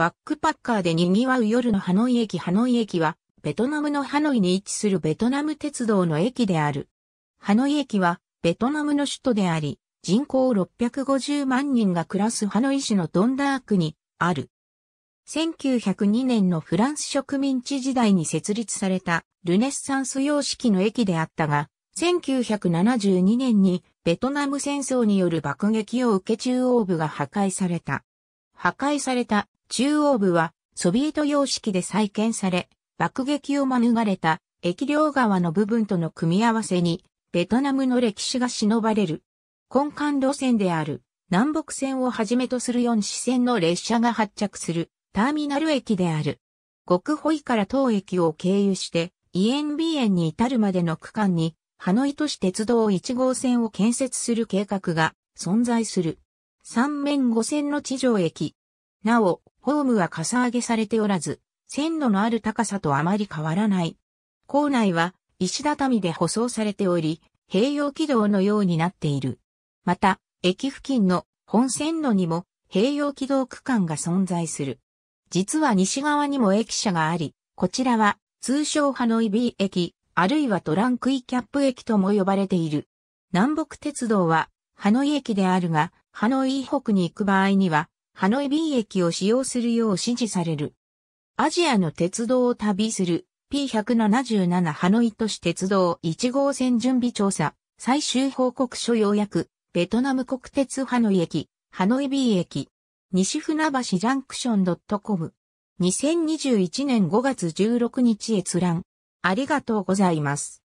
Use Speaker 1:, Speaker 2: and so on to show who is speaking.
Speaker 1: バックパッカーで賑わう夜のハノイ駅ハノイ駅は、ベトナムのハノイに位置する
Speaker 2: ベトナム鉄道の駅である。ハノイ駅は、ベトナムの首都であり、人口650万人が暮らすハノイ市のドンダークにある。1902年のフランス植民地時代に設立されたルネッサンス様式の駅であったが、1972年にベトナム戦争による爆撃を受け中央部が破壊された。破壊された中央部はソビエト様式で再建され、爆撃を免れた液量川の部分との組み合わせに、ベトナムの歴史が忍ばれる。根幹路線である南北線をはじめとする4支線の列車が発着するターミナル駅である。極保イから当駅を経由して、イエンビエンに至るまでの区間に、ハノイ都市鉄道1号線を建設する計画が存在する。三面五線の地上駅。なお、ホームはかさ上げされておらず、線路のある高さとあまり変わらない。構内は石畳で舗装されており、併用軌道のようになっている。また、駅付近の本線路にも併用軌道区間が存在する。実は西側にも駅舎があり、こちらは通称ハノイ B 駅、あるいはトランクイキャップ駅とも呼ばれている。南北鉄道はハノイ駅であるが、ハノイ北に行く場合には、ハノイ B 駅を使用するよう指示される。アジアの鉄道を旅する P177 ハノイ都市鉄道1号線準備調査最終報告書要約ベトナム国鉄ハノイ駅ハノイ B 駅西船橋ジャンクション
Speaker 1: .com 2021年5月16日閲覧ありがとうございます。